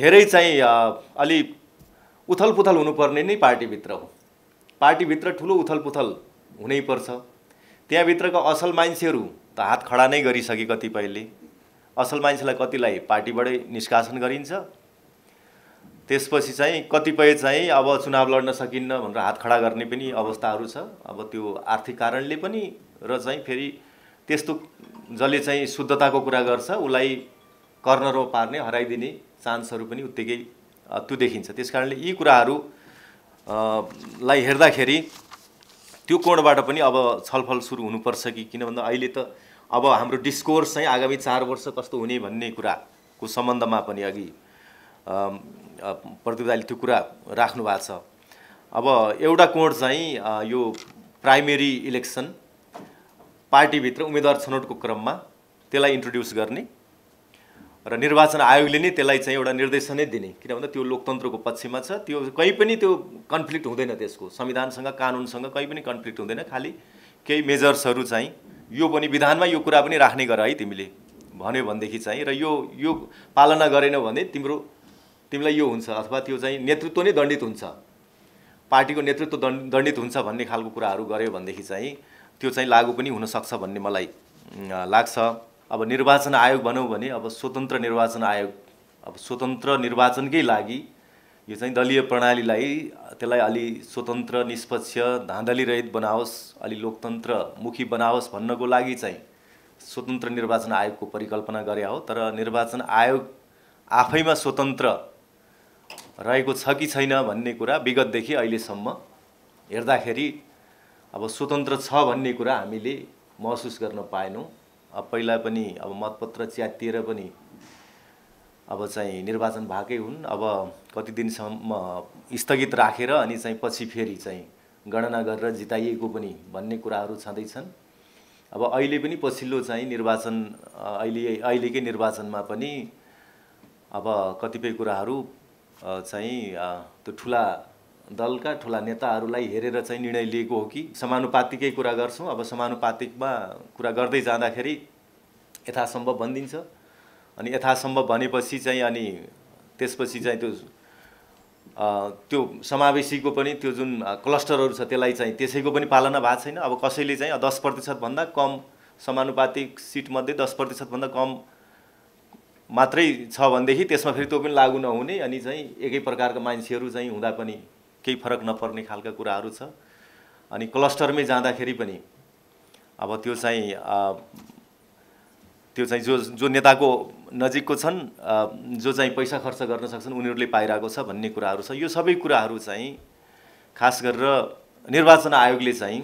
धेरै चाहिँ अलि उथलपुथल हुनुपर्ने नै पार्टीभित्र हो पार्टीभित्र ठुलो उथलपुथल हुनैपर्छ त्यहाँभित्रको असल मान्छेहरू त हात खडा नै गरिसके कतिपयले असल मान्छेलाई कतिलाई पार्टीबाटै निष्कासन गरिन्छ त्यसपछि चाहिँ कतिपय चाहिँ अब चुनाव लड्न सकिन्न भनेर हात खडा गर्ने पनि अवस्थाहरू छ अब त्यो आर्थिक कारणले पनि र चाहिँ फेरि त्यस्तो जसले चाहिँ शुद्धताको कुरा गर्छ उसलाई कर्नरो पार्ने हराइदिने चान्सहरू पनि उत्तिकै त्यो देखिन्छ त्यस कारणले यी कुराहरूलाई हेर्दाखेरि त्यो कोणबाट पनि अब छलफल सुरु हुनुपर्छ कि किन भन्दा अहिले त अब हाम्रो डिस्कोर्स चाहिँ आगामी चार वर्ष कस्तो हुने भन्ने कुराको सम्बन्धमा पनि अघि प्रतियोगिताले त्यो कुरा राख्नु भएको छ अब एउटा कोण चाहिँ यो प्राइमेरी इलेक्सन पार्टीभित्र उम्मेदवार छनौटको क्रममा त्यसलाई इन्ट्रोड्युस गर्ने र निर्वाचन आयोगले नै त्यसलाई चाहिँ एउटा निर्देशनै दिने किन भन्दा त्यो लोकतन्त्रको पक्षमा छ त्यो कहीँ पनि त्यो कन्फ्लिक्ट हुँदैन त्यसको संविधानसँग कानुनसँग कहीँ पनि कन्फ्लिक्ट हुँदैन खालि केही मेजर्सहरू चाहिँ यो पनि विधानमा यो कुरा पनि राख्ने गर है तिमीले भन्यो भनेदेखि चाहिँ र यो यो पालना गरेनौ भने तिम्रो तिमीलाई यो हुन्छ अथवा त्यो चाहिँ नेतृत्व नै दण्डित हुन्छ पार्टीको नेतृत्व दण्डित हुन्छ भन्ने खालको कुराहरू गऱ्यो भनेदेखि चाहिँ त्यो चाहिँ लागू पनि हुनसक्छ भन्ने मलाई लाग्छ अब निर्वाचन आयोग भनौँ भने अब स्वतन्त्र निर्वाचन आयोग अब स्वतन्त्र निर्वाचनकै लागि यो चाहिँ दलीय प्रणालीलाई त्यसलाई अलि स्वतन्त्र निष्पक्ष रहित बनाओस् अलि लोकतन्त्रमुखी बनाओस् भन्नको लागि चाहिँ स्वतन्त्र निर्वाचन आयोगको परिकल्पना गरे हो तर निर्वाचन आयोग आफैमा स्वतन्त्र रहेको छ कि छैन भन्ने कुरा विगतदेखि अहिलेसम्म हेर्दाखेरि अब स्वतन्त्र छ भन्ने कुरा हामीले महसुस गर्न पाएनौँ अब पहिला पनि अब मतपत्र च्यातिएर पनि अब चाहिँ निर्वाचन भएकै हुन् अब कति दिनसम्म स्थगित राखेर अनि चाहिँ पछि फेरि चाहिँ गणना गरेर जिताइएको पनि भन्ने कुराहरू छँदैछन् अब अहिले पनि पछिल्लो चाहिँ निर्वाचन अहिले अहिलेकै निर्वाचनमा पनि अब कतिपय कुराहरू चाहिँ त्यो ठुला दलका ठुला नेताहरूलाई हेरेर चाहिँ निर्णय लिएको हो कि समानुपातिकै कुरा गर्छौँ अब समानुपातिकमा कुरा गर्दै जाँदाखेरि यथासम्भव भनिदिन्छ अनि यथासम्भव भनेपछि चाहिँ अनि त्यसपछि चाहिँ त्यो त्यो समावेशीको पनि त्यो जुन क्लस्टरहरू छ त्यसलाई चाहिँ त्यसैको पनि पालना भएको छैन अब कसैले चाहिँ दस प्रतिशतभन्दा कम समानुपातिक सिटमध्ये दस प्रतिशतभन्दा कम मात्रै छ भनेदेखि त्यसमा फेरि त्यो पनि लागु नहुने अनि चाहिँ एकै प्रकारका मान्छेहरू चाहिँ हुँदा पनि केही फरक नपर्ने खालका कुराहरू छ अनि क्लस्टरमै जाँदाखेरि पनि अब त्यो चाहिँ त्यो चाहिँ जो जो नेताको नजिकको छन् जो चाहिँ पैसा खर्च गर्न सक्छन् उनीहरूले पाइरहेको छ भन्ने कुराहरू छ यो सबै कुराहरू चाहिँ खास गरेर निर्वाचन आयोगले चाहिँ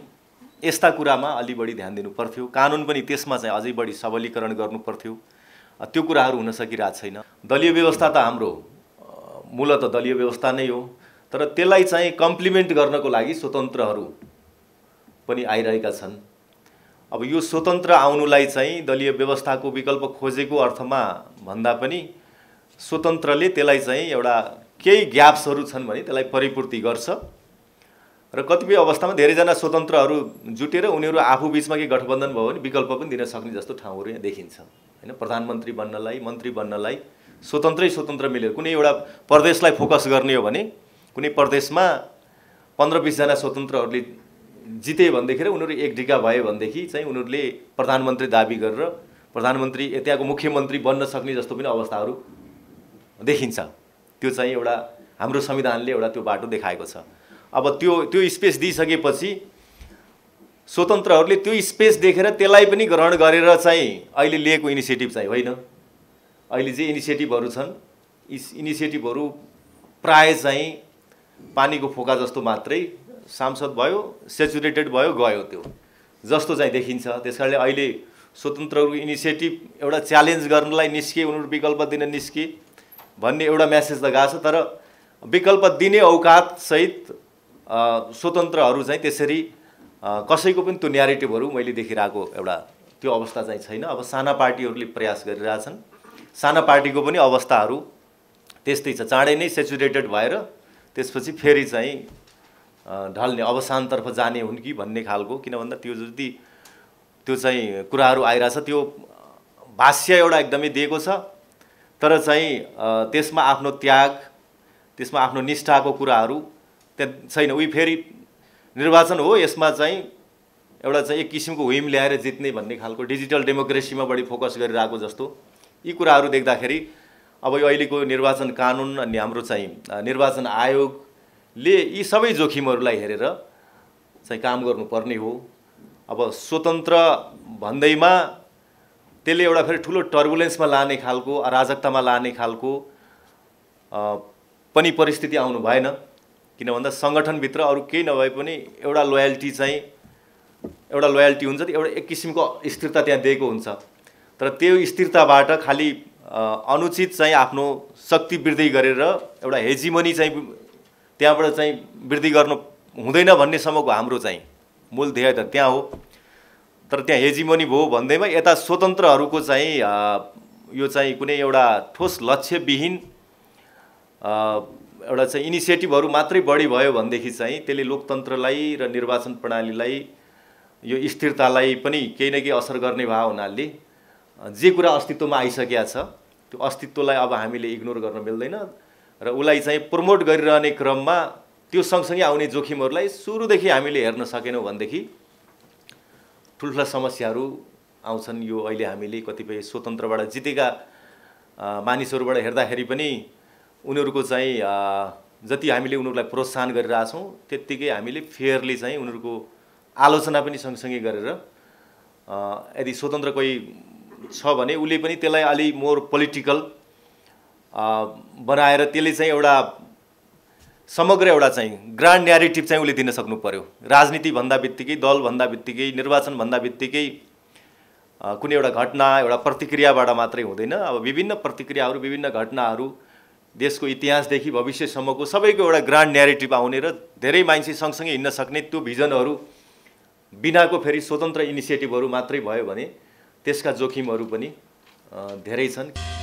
यस्ता कुरामा अलि बढी ध्यान दिनु पर्थ्यो कानुन पनि त्यसमा चाहिँ अझै बढी सबलीकरण गर्नुपर्थ्यो त्यो कुराहरू हुन सकिरहेको छैन दलीय व्यवस्था त हाम्रो मूलत दलीय व्यवस्था नै हो तर त्यसलाई चाहिँ कम्प्लिमेन्ट गर्नको लागि स्वतन्त्रहरू पनि आइरहेका छन् अब यो स्वतन्त्र आउनुलाई चाहिँ दलीय व्यवस्थाको विकल्प खोजेको अर्थमा भन्दा पनि स्वतन्त्रले त्यसलाई चाहिँ एउटा केही ग्याप्सहरू छन् भने त्यसलाई परिपूर्ति गर्छ र कतिपय अवस्थामा धेरैजना स्वतन्त्रहरू जुटेर उनीहरू आफू बिचमा केही गठबन्धन भयो भने विकल्प पनि दिन सक्ने जस्तो ठाउँहरू यहाँ देखिन्छ होइन प्रधानमन्त्री बन्नलाई मन्त्री बन्नलाई स्वतन्त्रै स्वतन्त्र मिलेर कुनै एउटा प्रदेशलाई फोकस गर्ने हो भने कुनै प्रदेशमा पन्ध्र बिसजना स्वतन्त्रहरूले जिते भनेदेखि र उनीहरू एक ढिका भए भनेदेखि चाहिँ उनीहरूले प्रधानमन्त्री दाबी गरेर प्रधानमन्त्री त्यहाँको मुख्यमन्त्री बन्न सक्ने जस्तो पनि अवस्थाहरू देखिन्छ त्यो चाहिँ एउटा हाम्रो संविधानले एउटा त्यो बाटो देखाएको छ अब त्यो त्यो स्पेस दिइसकेपछि स्वतन्त्रहरूले त्यो स्पेस देखेर त्यसलाई पनि ग्रहण गरेर चाहिँ अहिले लिएको इनिसिएटिभ चाहिँ होइन अहिले जे इनिसिएटिभहरू छन् इस इनिसिएटिभहरू प्राय चाहिँ पानीको फोका जस्तो मात्रै सांसद भयो सेचुरेटेड भयो गयो त्यो जस्तो चाहिँ देखिन्छ त्यस कारणले अहिले स्वतन्त्रहरूको इनिसिएटिभ एउटा च्यालेन्ज गर्नलाई निस्के उनीहरू विकल्प दिन निस्के भन्ने एउटा म्यासेज त गएको छ तर विकल्प दिने औकातसहित स्वतन्त्रहरू चाहिँ त्यसरी कसैको पनि त्यो न्यारेटिभहरू मैले देखिरहेको एउटा त्यो अवस्था चाहिँ छैन अब साना पार्टीहरूले प्रयास गरिरहेछन् साना पार्टीको पनि अवस्थाहरू त्यस्तै छ चाँडै नै सेचुरेटेड भएर त्यसपछि फेरि चाहिँ ढल्ने अवसानतर्फ जाने हुन् कि भन्ने खालको किन भन्दा त्यो जति त्यो चाहिँ कुराहरू आइरहेछ त्यो भाष्य एउटा एकदमै दिएको छ तर चाहिँ त्यसमा आफ्नो त्याग त्यसमा आफ्नो निष्ठाको कुराहरू त्यहाँ छैन उही फेरि निर्वाचन हो यसमा चाहिँ एउटा चाहिँ एक किसिमको हुम ल्याएर जित्ने भन्ने खालको डिजिटल डेमोक्रेसीमा बढी फोकस गरिरहेको जस्तो यी कुराहरू देख्दाखेरि अब यो अहिलेको निर्वाचन कानुन अनि हाम्रो चाहिँ निर्वाचन आयोगले यी सबै जोखिमहरूलाई हेरेर चाहिँ काम गर्नुपर्ने हो अब स्वतन्त्र भन्दैमा त्यसले एउटा फेरि ठुलो टर्बुलेन्समा लाने खालको अराजकतामा लाने खालको पनि परिस्थिति आउनु भएन किन भन्दा सङ्गठनभित्र अरू केही नभए पनि एउटा लोयल्टी चाहिँ एउटा लोयल्टी हुन्छ एउटा एक किसिमको स्थिरता त्यहाँ दिएको हुन्छ तर त्यो स्थिरताबाट खालि अनुचित चाहिँ आफ्नो शक्ति वृद्धि गरेर एउटा हेजिमनी चाहिँ त्यहाँबाट चाहिँ वृद्धि गर्नु हुँदैन भन्नेसम्मको हाम्रो चाहिँ मूल ध्येय त त्यहाँ हो तर त्यहाँ हेजिमनी भयो भन्दैमा यता स्वतन्त्रहरूको चाहिँ यो चाहिँ कुनै एउटा ठोस लक्ष्यविहीन एउटा चाहिँ इनिसिएटिभहरू मात्रै बढी भयो भनेदेखि चाहिँ त्यसले लोकतन्त्रलाई र निर्वाचन प्रणालीलाई यो स्थिरतालाई पनि केही न केही असर गर्ने भए हुनाले जे कुरा अस्तित्वमा आइसकेका छ त्यो अस्तित्वलाई अब हामीले इग्नोर गर्न मिल्दैन र उसलाई चाहिँ प्रमोट गरिरहने क्रममा त्यो सँगसँगै आउने जोखिमहरूलाई सुरुदेखि हामीले हेर्न सकेनौँ भनेदेखि ठुल्ठुला समस्याहरू आउँछन् यो अहिले हामीले कतिपय स्वतन्त्रबाट जितेका मानिसहरूबाट हेर्दाखेरि पनि उनीहरूको चाहिँ जति हामीले उनीहरूलाई प्रोत्साहन गरिरहेछौँ त्यत्तिकै हामीले फेयरली चाहिँ उनीहरूको आलोचना पनि सँगसँगै गरेर यदि स्वतन्त्र कोही छ भने उसले पनि त्यसलाई अलि मोर पोलिटिकल बनाएर त्यसले चाहिँ एउटा समग्र एउटा चाहिँ ग्रान्ड न्यारेटिभ चाहिँ उसले दिन सक्नु पऱ्यो राजनीति भन्दा बित्तिकै दल भन्दा बित्तिकै निर्वाचन भन्दा बित्तिकै कुनै एउटा घटना एउटा प्रतिक्रियाबाट मात्रै हुँदैन अब विभिन्न प्रतिक्रियाहरू विभिन्न घटनाहरू देशको इतिहासदेखि भविष्यसम्मको सबैको एउटा ग्रान्ड न्यारेटिभ आउने र धेरै मान्छे सँगसँगै हिँड्न सक्ने त्यो भिजनहरू बिनाको फेरि स्वतन्त्र इनिसिएटिभहरू मात्रै भयो भने त्यसका जोखिमहरू पनि धेरै छन्